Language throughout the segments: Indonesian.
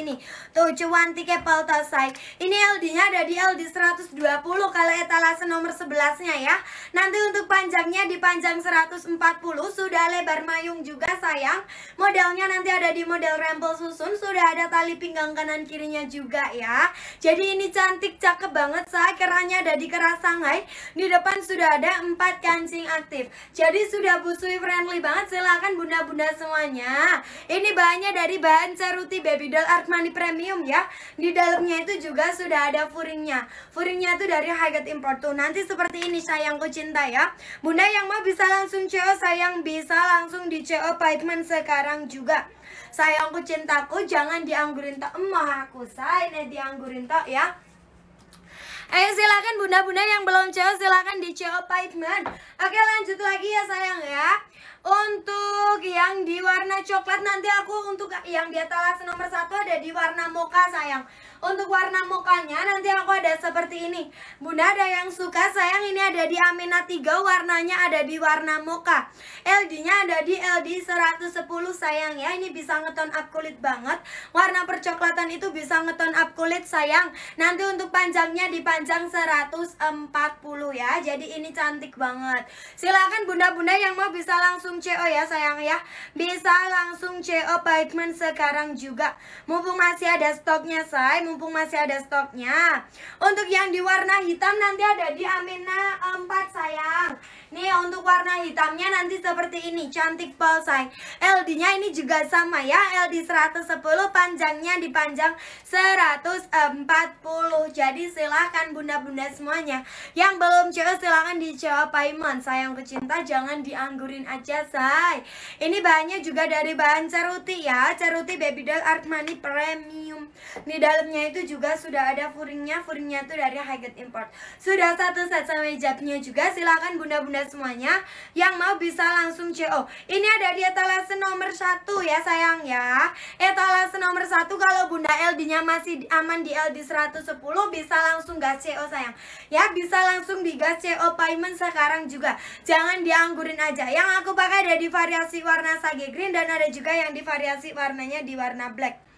ini tuh cuan tiket paltasai ini LD-nya ada di LD 120 kalau etalase nomor 11 nya ya nanti untuk panjangnya di panjang 140 sudah lebar mayung juga sayang modelnya nanti ada di model rempel susun sudah ada tali pinggang kanan kirinya juga ya jadi ini cantik cakep banget saya kerannya ada di keras Shanghai di depan sudah ada 4 kancing aktif jadi sudah busui friendly banget silahkan bunda-bunda semuanya ini bahannya dari bahan ceruti baby doll art Money Premium ya. Di dalamnya itu juga sudah ada furingnya. Furingnya itu dari Highgate Import tuh. Nanti seperti ini sayangku cinta ya. Bunda yang mau bisa langsung CO sayang bisa langsung di CO pavement sekarang juga. Sayangku cintaku jangan dianggurin tak emoh aku say ya, dianggurin tak ya. Ayo eh, silakan bunda-bunda yang belum CO silakan di CO pavement. Oke lanjut lagi ya sayang ya. Untuk yang di warna coklat nanti aku untuk yang di atas nomor satu ada di warna moka sayang Untuk warna mokanya nanti aku ada seperti ini Bunda ada yang suka sayang ini ada di Amina 3 warnanya ada di warna moka LD nya ada di LD 110 sayang ya Ini bisa ngeton up kulit banget Warna percoklatan itu bisa ngeton up kulit sayang Nanti untuk panjangnya dipanjang 140 ya Jadi ini cantik banget Silahkan bunda-bunda yang mau bisa langsung langsung CO ya sayang ya Bisa langsung CO payment sekarang juga Mumpung masih ada stoknya say Mumpung masih ada stoknya Untuk yang di warna hitam nanti ada di Amina 4 sayang Nih untuk warna hitamnya nanti seperti ini Cantik polsai LD-nya ini juga sama ya LD 110 panjangnya dipanjang 140 Jadi silahkan bunda-bunda semuanya Yang belum coba silahkan dijawab Paiman Sayang kecinta jangan dianggurin aja say Ini bahannya juga dari bahan ceruti ya Ceruti Baby Doll Art Money Premium Di dalamnya itu juga sudah ada furingnya Furingnya tuh dari high Import Sudah satu set sama hijabnya juga Silahkan bunda-bunda anda semuanya yang mau bisa langsung CO. Ini ada di etalase nomor satu ya sayang ya. Etalase nomor satu kalau Bunda LD-nya masih aman di LD 110 bisa langsung gas CO sayang. Ya bisa langsung digas CO payment sekarang juga. Jangan dianggurin aja. Yang aku pakai ada di variasi warna sage green dan ada juga yang di variasi warnanya di warna black.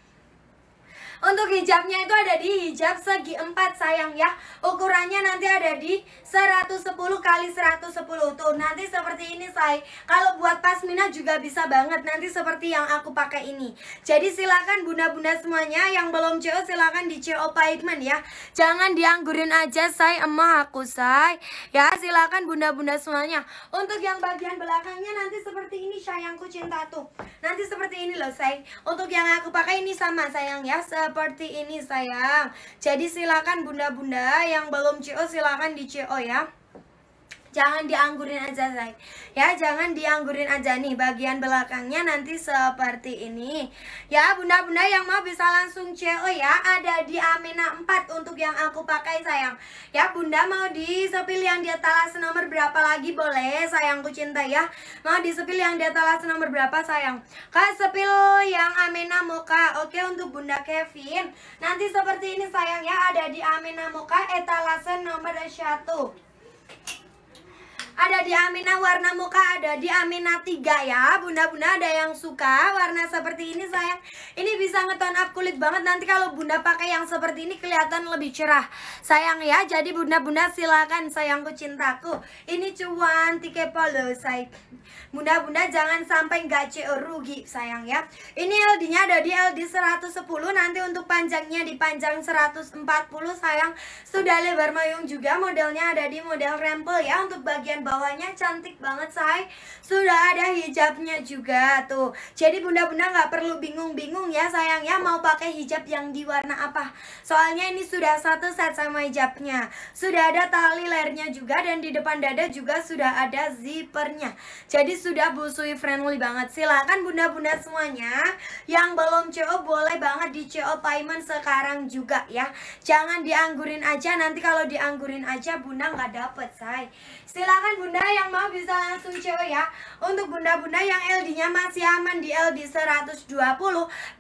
Untuk hijabnya itu ada di hijab segi 4 sayang ya. Ukurannya nanti ada di 110 kali 110 tuh. Nanti seperti ini say. Kalau buat pasmina juga bisa banget nanti seperti yang aku pakai ini. Jadi silakan bunda-bunda semuanya yang belum CO silakan di CO payment ya. Jangan dianggurin aja say emah aku say. Ya silakan bunda-bunda semuanya. Untuk yang bagian belakangnya nanti seperti ini sayangku cinta tuh. Nanti seperti ini loh say. Untuk yang aku pakai ini sama sayang ya seperti ini sayang. Jadi silakan bunda-bunda yang belum CO silakan di CO ya jangan dianggurin aja Zai. ya jangan dianggurin aja nih bagian belakangnya nanti seperti ini ya bunda-bunda yang mau bisa langsung CO ya ada di amina 4 untuk yang aku pakai sayang ya bunda mau di sepil yang di atas nomor berapa lagi boleh sayangku cinta ya mau di sepil yang di atas nomor berapa sayang kak sepil yang amina Moka oke untuk bunda Kevin nanti seperti ini sayang ya ada di amina Moka etalase nomor 1 ada di Amina warna muka ada di Amina 3 ya Bunda-bunda ada yang suka warna seperti ini sayang Ini bisa ngeton up kulit banget nanti kalau bunda pakai yang seperti ini kelihatan lebih cerah Sayang ya jadi bunda-bunda silakan sayangku cintaku Ini cuan tike polo sayang Bunda-bunda jangan sampai nggak CO rugi sayang ya Ini LD nya ada di LD 110 nanti untuk panjangnya di panjang 140 sayang Sudah lebar mayung juga modelnya ada di model rempel ya untuk bagian bawah bawahnya cantik banget say Sudah ada hijabnya juga tuh Jadi bunda-bunda nggak perlu bingung-bingung ya sayang ya Mau pakai hijab yang di warna apa Soalnya ini sudah satu set sama hijabnya Sudah ada tali lernya juga Dan di depan dada juga sudah ada zipernya Jadi sudah busui friendly banget Silahkan bunda-bunda semuanya Yang belum CO boleh banget di CO payment sekarang juga ya Jangan dianggurin aja Nanti kalau dianggurin aja bunda nggak dapet say Silahkan bunda yang mau bisa langsung CO ya Untuk bunda-bunda yang LD nya masih aman di LD 120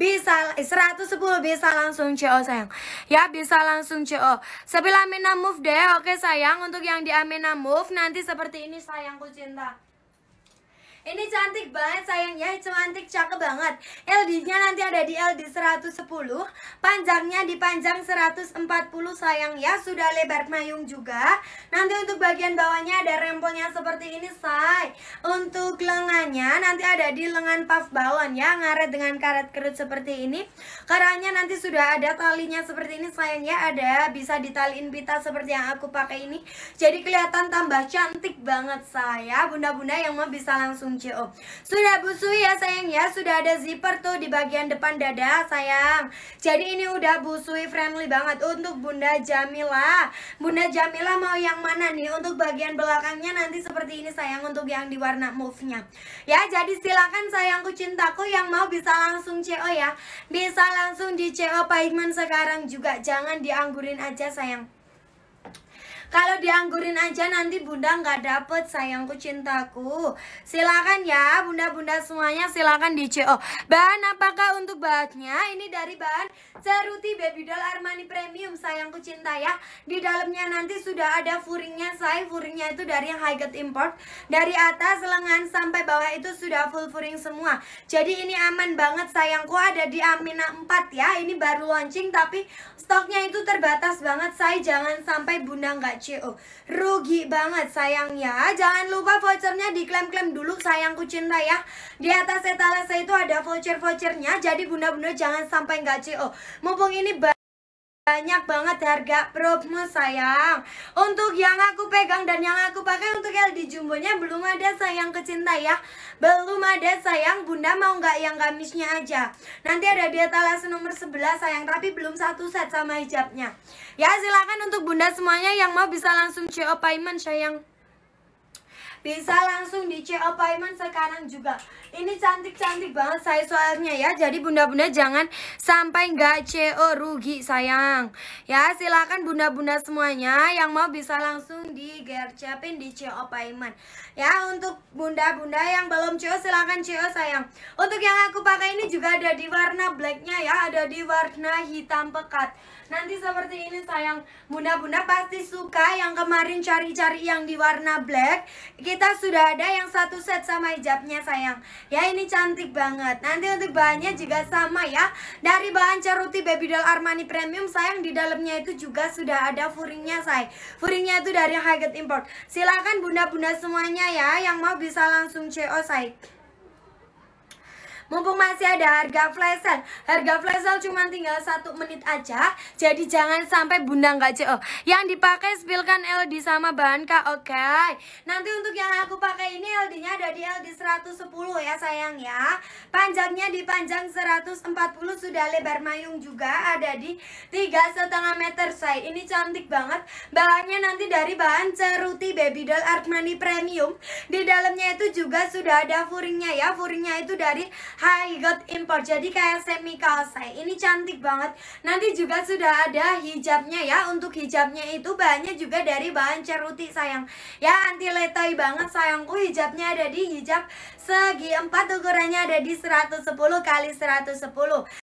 bisa 110 bisa langsung CO sayang Ya bisa langsung CO Sebelah Amina Move deh oke sayang Untuk yang di Amina Move nanti seperti ini sayangku cinta ini cantik banget sayangnya, cantik cakep banget. LD-nya nanti ada di LD 110, panjangnya dipanjang 140 sayang ya, sudah lebar mayung juga. Nanti untuk bagian bawahnya ada rempelnya seperti ini, say. Untuk lengannya nanti ada di lengan puff balon ya, ngaret dengan karet kerut seperti ini. Karangnya nanti sudah ada talinya seperti ini, sayang ya, ada bisa ditaliin pita seperti yang aku pakai ini. Jadi kelihatan tambah cantik banget saya, ya, bunda-bunda yang mau bisa langsung langsung CO. Sudah busui ya sayang ya, sudah ada zipper tuh di bagian depan dada sayang. Jadi ini udah busui friendly banget untuk Bunda Jamila. Bunda Jamila mau yang mana nih? Untuk bagian belakangnya nanti seperti ini sayang untuk yang di warna move-nya. Ya, jadi silakan sayangku cintaku yang mau bisa langsung CO ya. Bisa langsung di CO payment sekarang juga. Jangan dianggurin aja sayang. Kalau dianggurin aja nanti bunda nggak dapet sayangku cintaku. Silakan ya bunda-bunda semuanya silakan di CO. Bahan apakah untuk bahannya? Ini dari bahan Ceruti Baby Doll Armani Premium sayangku cinta ya. Di dalamnya nanti sudah ada furingnya saya. Furingnya itu dari yang high cut Import. Dari atas lengan sampai bawah itu sudah full furing semua. Jadi ini aman banget sayangku ada di Amina 4 ya. Ini baru launching tapi stoknya itu terbatas banget. Saya jangan sampai bunda nggak CO. E Rugi banget sayangnya. Jangan lupa vouchernya diklaim-klaim dulu sayangku cinta ya. Di atas etalase itu ada voucher-vouchernya. Jadi bunda-bunda jangan sampai nggak CO. E Mumpung ini banyak banget harga promo sayang Untuk yang aku pegang dan yang aku pakai untuk LD nya belum ada sayang kecinta ya Belum ada sayang bunda mau nggak yang gamisnya aja Nanti ada di etalase nomor 11 sayang tapi belum satu set sama hijabnya Ya silahkan untuk bunda semuanya yang mau bisa langsung CO payment sayang bisa langsung di CO payment sekarang juga Ini cantik-cantik banget saya soalnya ya Jadi bunda-bunda jangan sampai nggak CO rugi sayang Ya silahkan bunda-bunda semuanya Yang mau bisa langsung di gercepin di CO payment. Ya untuk bunda-bunda yang belum CO silahkan CO sayang Untuk yang aku pakai ini juga ada di warna blacknya ya Ada di warna hitam pekat Nanti seperti ini sayang Bunda-bunda pasti suka yang kemarin cari-cari yang di warna black kita sudah ada yang satu set sama hijabnya sayang Ya ini cantik banget Nanti untuk bahannya juga sama ya Dari bahan ceruti babydoll Armani Premium sayang Di dalamnya itu juga sudah ada furingnya say Furingnya itu dari Highgate Import Silahkan bunda-bunda semuanya ya Yang mau bisa langsung CO say Mumpung masih ada harga flash sale. Harga flash sale cuma tinggal satu menit aja. Jadi jangan sampai bunda nggak CO. Oh, yang dipakai spilkan LD sama bahan kak, oke. Okay. Nanti untuk yang aku pakai ini LD-nya ada di LD 110 ya sayang ya. Panjangnya dipanjang 140 sudah lebar mayung juga ada di tiga setengah meter say, Ini cantik banget. Bahannya nanti dari bahan ceruti babydoll doll Armani Premium. Di dalamnya itu juga sudah ada furingnya ya. Furingnya itu dari Hai God Import Jadi kayak semi kalsai Ini cantik banget Nanti juga sudah ada hijabnya ya Untuk hijabnya itu bahannya juga dari bahan ceruti sayang Ya anti letoy banget sayangku Hijabnya ada di hijab segi empat Ukurannya ada di 110 kali 110